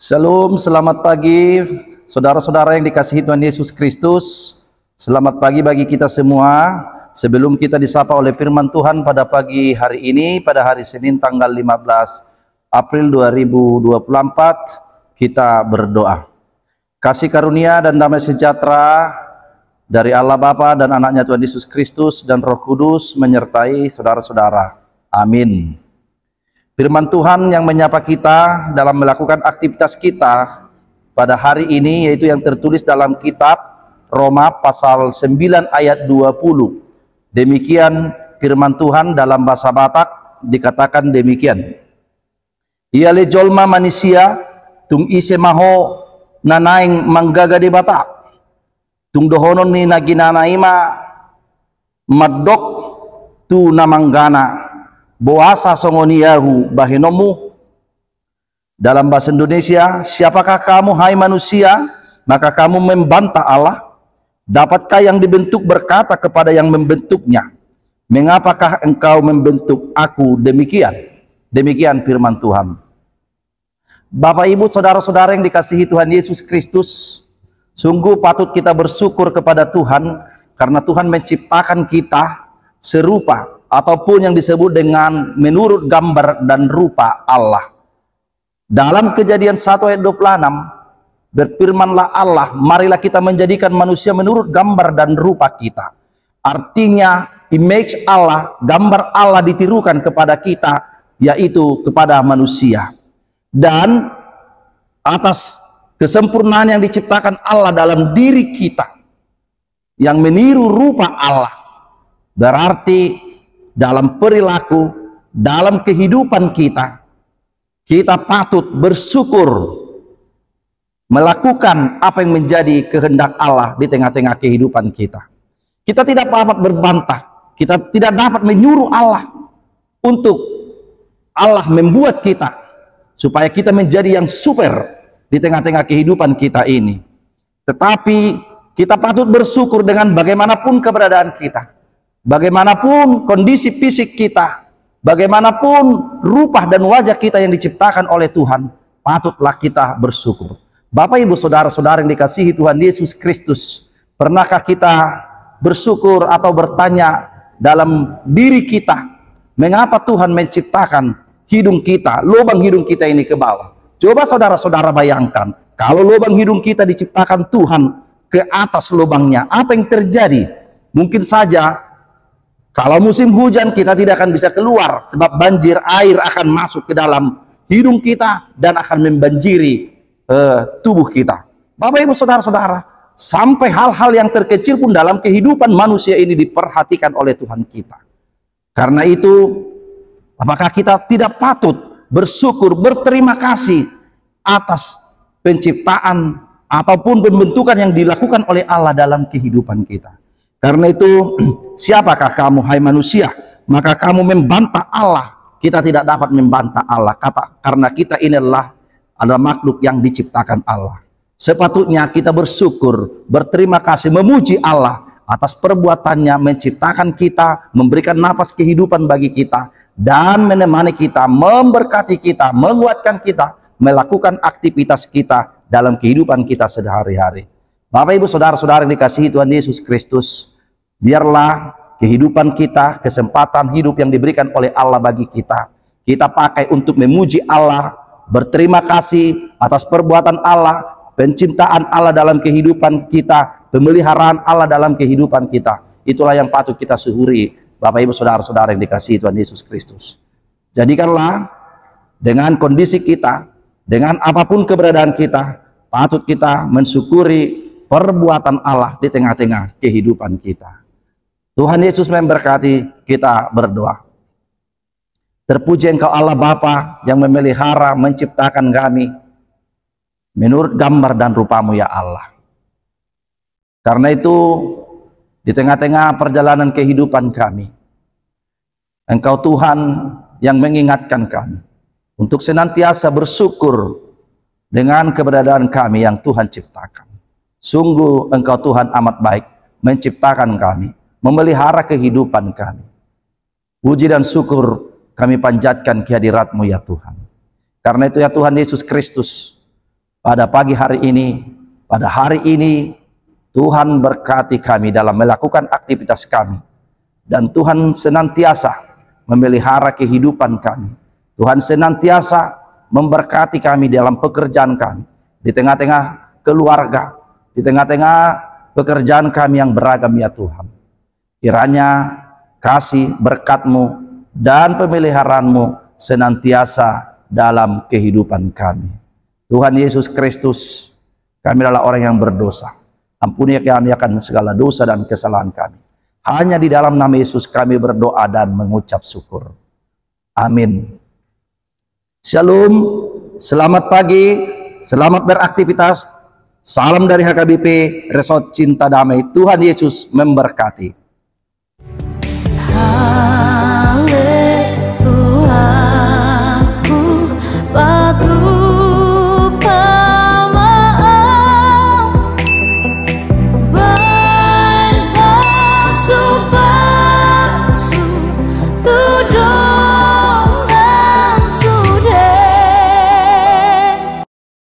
Shalom, selamat pagi saudara-saudara yang dikasihi Tuhan Yesus Kristus. Selamat pagi bagi kita semua. Sebelum kita disapa oleh firman Tuhan pada pagi hari ini, pada hari Senin tanggal 15 April 2024, kita berdoa. Kasih karunia dan damai sejahtera dari Allah Bapa dan anaknya Tuhan Yesus Kristus dan Roh Kudus menyertai saudara-saudara. Amin. Firman Tuhan yang menyapa kita dalam melakukan aktivitas kita pada hari ini yaitu yang tertulis dalam kitab Roma pasal 9 ayat 20. Demikian firman Tuhan dalam bahasa Batak dikatakan demikian. Iale jolma manusia tung ise maho nanaing manggaga di Batak. Tung dohonon ni naginanaima madok tu namanggana Boasa songoniahu bahinomu. Dalam bahasa Indonesia, siapakah kamu hai manusia? Maka kamu membantah Allah. Dapatkah yang dibentuk berkata kepada yang membentuknya? Mengapakah engkau membentuk aku demikian? Demikian firman Tuhan. Bapak ibu saudara-saudara yang dikasihi Tuhan Yesus Kristus, sungguh patut kita bersyukur kepada Tuhan karena Tuhan menciptakan kita serupa ataupun yang disebut dengan menurut gambar dan rupa Allah. Dalam kejadian 1 ayat 26, berfirmanlah Allah, marilah kita menjadikan manusia menurut gambar dan rupa kita. Artinya, image Allah, gambar Allah ditirukan kepada kita, yaitu kepada manusia. Dan atas kesempurnaan yang diciptakan Allah dalam diri kita, yang meniru rupa Allah, berarti dalam perilaku, dalam kehidupan kita, kita patut bersyukur melakukan apa yang menjadi kehendak Allah di tengah-tengah kehidupan kita. Kita tidak dapat berbantah, kita tidak dapat menyuruh Allah untuk Allah membuat kita supaya kita menjadi yang super di tengah-tengah kehidupan kita ini. Tetapi kita patut bersyukur dengan bagaimanapun keberadaan kita bagaimanapun kondisi fisik kita, bagaimanapun rupa dan wajah kita yang diciptakan oleh Tuhan, patutlah kita bersyukur. Bapak, Ibu, Saudara-saudara yang dikasihi Tuhan Yesus Kristus, pernahkah kita bersyukur atau bertanya dalam diri kita, mengapa Tuhan menciptakan hidung kita, lubang hidung kita ini ke bawah? Coba saudara-saudara bayangkan, kalau lubang hidung kita diciptakan Tuhan ke atas lubangnya, apa yang terjadi? Mungkin saja kalau musim hujan kita tidak akan bisa keluar sebab banjir air akan masuk ke dalam hidung kita dan akan membanjiri uh, tubuh kita. Bapak Ibu Saudara-saudara, sampai hal-hal yang terkecil pun dalam kehidupan manusia ini diperhatikan oleh Tuhan kita. Karena itu, apakah kita tidak patut bersyukur, berterima kasih atas penciptaan ataupun pembentukan yang dilakukan oleh Allah dalam kehidupan kita? Karena itu, siapakah kamu hai manusia? Maka kamu membantah Allah. Kita tidak dapat membantah Allah kata karena kita inilah adalah makhluk yang diciptakan Allah. Sepatutnya kita bersyukur, berterima kasih, memuji Allah atas perbuatannya menciptakan kita, memberikan nafas kehidupan bagi kita, dan menemani kita, memberkati kita, menguatkan kita, melakukan aktivitas kita dalam kehidupan kita sehari-hari. Bapak, Ibu, Saudara-saudara yang dikasihi Tuhan Yesus Kristus, biarlah kehidupan kita, kesempatan hidup yang diberikan oleh Allah bagi kita, kita pakai untuk memuji Allah, berterima kasih atas perbuatan Allah, penciptaan Allah dalam kehidupan kita, pemeliharaan Allah dalam kehidupan kita. Itulah yang patut kita syukuri Bapak Ibu Saudara-saudara yang dikasihi Tuhan Yesus Kristus. Jadikanlah dengan kondisi kita, dengan apapun keberadaan kita, patut kita mensyukuri perbuatan Allah di tengah-tengah kehidupan kita. Tuhan Yesus memberkati kita berdoa. Terpuji engkau Allah Bapa yang memelihara, menciptakan kami menurut gambar dan rupamu ya Allah. Karena itu di tengah-tengah perjalanan kehidupan kami, Engkau Tuhan yang mengingatkan kami untuk senantiasa bersyukur dengan keberadaan kami yang Tuhan ciptakan. Sungguh Engkau Tuhan amat baik menciptakan kami memelihara kehidupan kami. Puji dan syukur kami panjatkan kehadiratmu ya Tuhan. Karena itu ya Tuhan Yesus Kristus, pada pagi hari ini, pada hari ini Tuhan berkati kami dalam melakukan aktivitas kami. Dan Tuhan senantiasa memelihara kehidupan kami. Tuhan senantiasa memberkati kami dalam pekerjaan kami. Di tengah-tengah keluarga, di tengah-tengah pekerjaan kami yang beragam ya Tuhan kiranya kasih berkatmu dan pemeliharaanmu senantiasa dalam kehidupan kami. Tuhan Yesus Kristus, kami adalah orang yang berdosa. Ampuni kami akan segala dosa dan kesalahan kami. Hanya di dalam nama Yesus kami berdoa dan mengucap syukur. Amin. Shalom, selamat pagi, selamat beraktivitas. Salam dari HKBP Resort Cinta Damai. Tuhan Yesus memberkati.